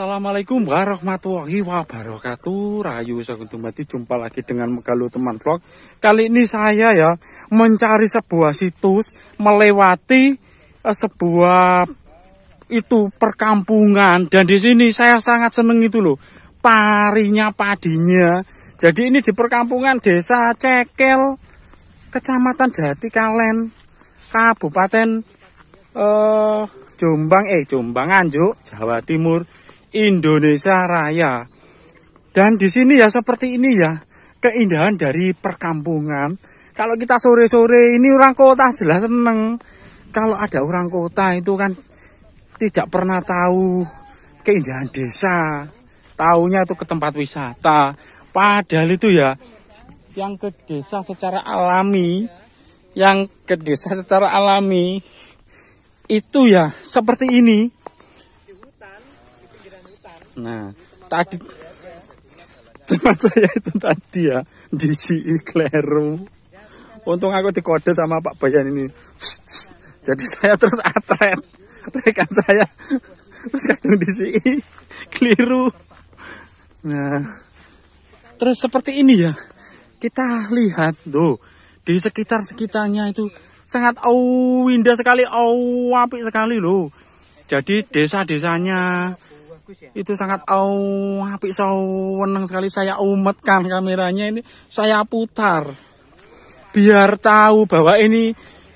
Assalamualaikum warahmatullahi wabarakatuh Rayu Sakutumati jumpa lagi dengan Megalu teman vlog Kali ini saya ya mencari sebuah situs melewati eh, sebuah itu perkampungan dan di sini saya sangat seneng itu loh parinya padinya jadi ini di perkampungan desa Cekel Kecamatan Jati Kalen Kabupaten eh, Jombang eh Jombang Anjuk Jawa Timur Indonesia Raya. Dan di sini ya seperti ini ya, keindahan dari perkampungan. Kalau kita sore-sore ini orang kota sudah seneng. Kalau ada orang kota itu kan tidak pernah tahu keindahan desa. Taunya itu ke tempat wisata. Padahal itu ya yang ke desa secara alami, yang ke desa secara alami itu ya seperti ini Nah, tadi teman saya itu tadi ya di si kleru. Untung aku dikode sama Pak Bayan ini. Jadi saya terus atret. Rekan saya terus kadang di si keliru. Nah, terus seperti ini ya. Kita lihat tuh di sekitar sekitarnya itu sangat oh, indah sekali, oh, apik sekali loh. Jadi desa-desanya ya? Itu sangat au api saweneng sekali saya umetkan kameranya ini saya putar. Biar tahu bahwa ini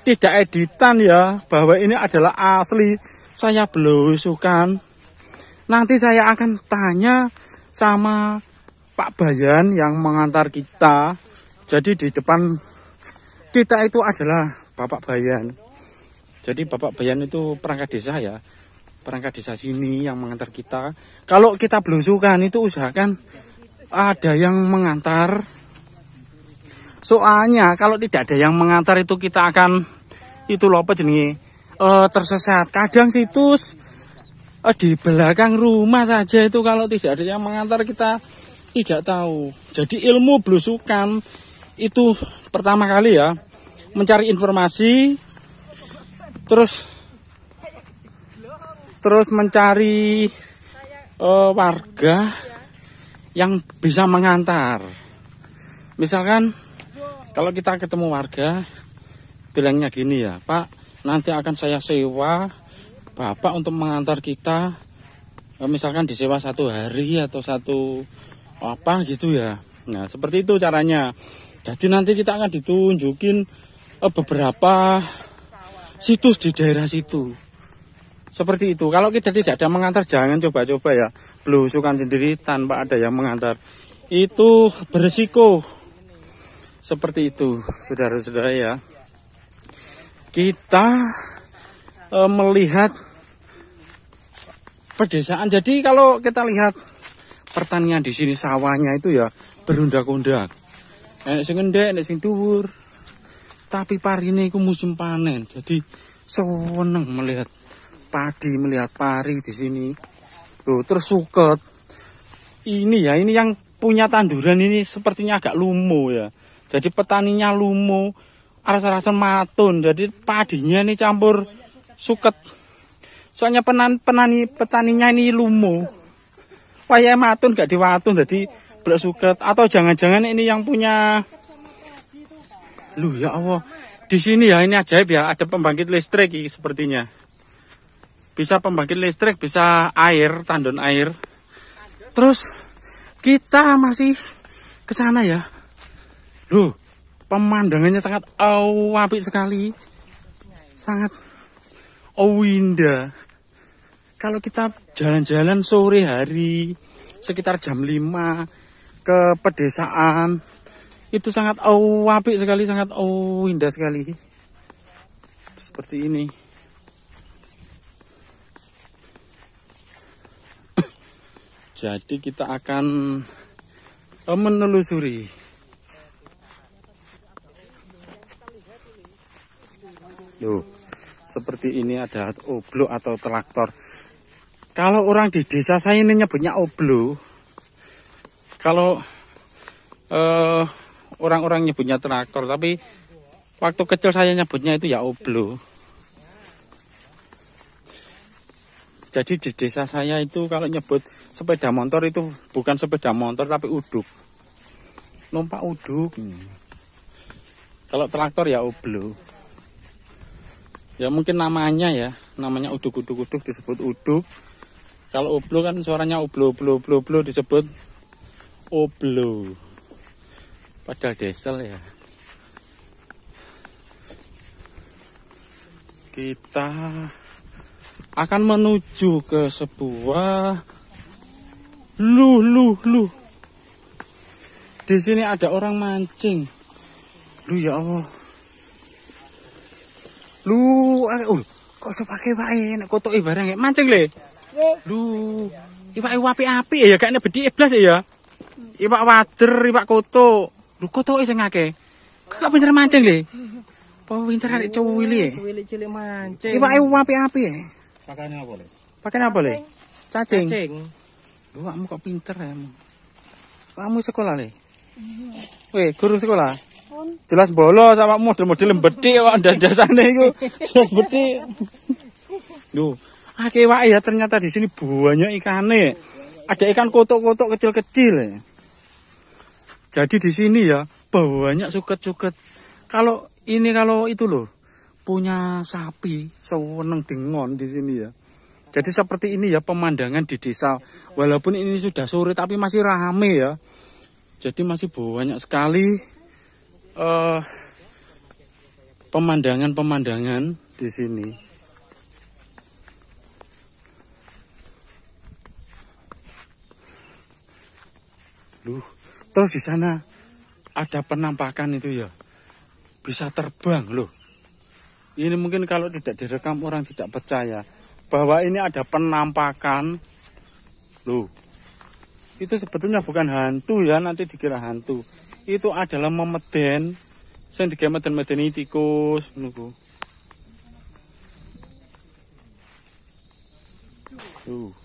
tidak editan ya, bahwa ini adalah asli. Saya belusukan. Nanti saya akan tanya sama Pak Bayan yang mengantar kita. Jadi di depan kita itu adalah Bapak Bayan. Jadi Bapak Bayan itu perangkat desa ya perangkat desa sini yang mengantar kita. Kalau kita belusukan itu usahakan ada yang mengantar. Soalnya kalau tidak ada yang mengantar itu kita akan itu loh apa e, tersesat. Kadang situs e, di belakang rumah saja itu kalau tidak ada yang mengantar kita tidak tahu. Jadi ilmu belusukan itu pertama kali ya mencari informasi terus terus mencari uh, warga yang bisa mengantar. Misalkan kalau kita ketemu warga bilangnya gini ya, Pak, nanti akan saya sewa Bapak untuk mengantar kita eh, misalkan disewa satu hari atau satu apa gitu ya. Nah, seperti itu caranya. Jadi nanti kita akan ditunjukin eh, beberapa situs di daerah situ seperti itu kalau kita tidak ada mengantar jangan coba-coba ya belusukan sendiri tanpa ada yang mengantar itu berisiko seperti itu saudara-saudara ya kita e, melihat pedesaan jadi kalau kita lihat pertanian di sini sawahnya itu ya berundak-undak enak sing ngendek enak sing tapi parine iku musim panen jadi seneng melihat padi, melihat pari di sini. Loh, terus suket. Ini ya, ini yang punya tanduran ini sepertinya agak lumo ya. Jadi petaninya lumo, rasa-rasa matun. Jadi padinya ini campur suket. Soalnya penan, penani petaninya ini lumo. Waya matun gak diwatun jadi belak suket atau jangan-jangan ini yang punya Lu ya Allah. Di sini ya ini ajaib ya ada pembangkit listrik sepertinya bisa pembangkit listrik bisa air tandon air terus kita masih ke sana ya loh pemandangannya sangat oh, sekali sangat oh, kalau kita jalan-jalan sore hari sekitar jam 5 ke pedesaan itu sangat oh, sekali sangat oh, sekali seperti ini jadi kita akan eh, menelusuri loh seperti ini ada oblo atau traktor kalau orang di desa saya ini nyebutnya oblo kalau eh, orang-orang eh, nyebutnya traktor tapi waktu kecil saya nyebutnya itu ya oblo jadi di desa saya itu kalau nyebut sepeda motor itu bukan sepeda motor tapi uduk numpak uduk hmm. kalau traktor ya oblo ya mungkin namanya ya namanya uduk uduk uduk disebut uduk kalau oblo kan suaranya oblo oblo oblo oblo disebut oblo padahal diesel ya kita akan menuju ke sebuah Lu, lu, lu. Di sini ada orang mancing. Lu ya Allah. Lu, eh, uh, kok sepake wae nek kotoke barang ya mancing le. Lu, iwak e api-api ya kayaknya bedi iblas ya, ya. Iwak wader, iwak koto. Lu koto e sing akeh. Kok pinter mancing le. Apa pinter arek cuwili? E? Cuwili cilik mancing. Iwake api-api. Pakane apa le? pakai apa le? Cacing. Lu kamu kok pinter ya kamu. Kamu sekolah nih? Iya. Weh, guru sekolah. Jelas bolos sama model-model lembeti kok ndasane iku. Lembeti. Duh, ah, akeh wak ya ternyata di sini banyak ikannya. Ada ikan kotok-kotok kecil-kecil. Ya. Jadi di sini ya banyak suket-suket. Kalau ini kalau itu loh punya sapi seweneng dengon di sini ya. Jadi seperti ini ya pemandangan di desa. Walaupun ini sudah sore tapi masih rame ya. Jadi masih banyak sekali eh, pemandangan-pemandangan uh, di sini. Duh, terus di sana ada penampakan itu ya. Bisa terbang loh. Ini mungkin kalau tidak direkam orang tidak percaya bahwa ini ada penampakan. Loh, itu sebetulnya bukan hantu ya, nanti dikira hantu. Itu adalah memeden, saya dikira meden-meden ini tikus. Loh.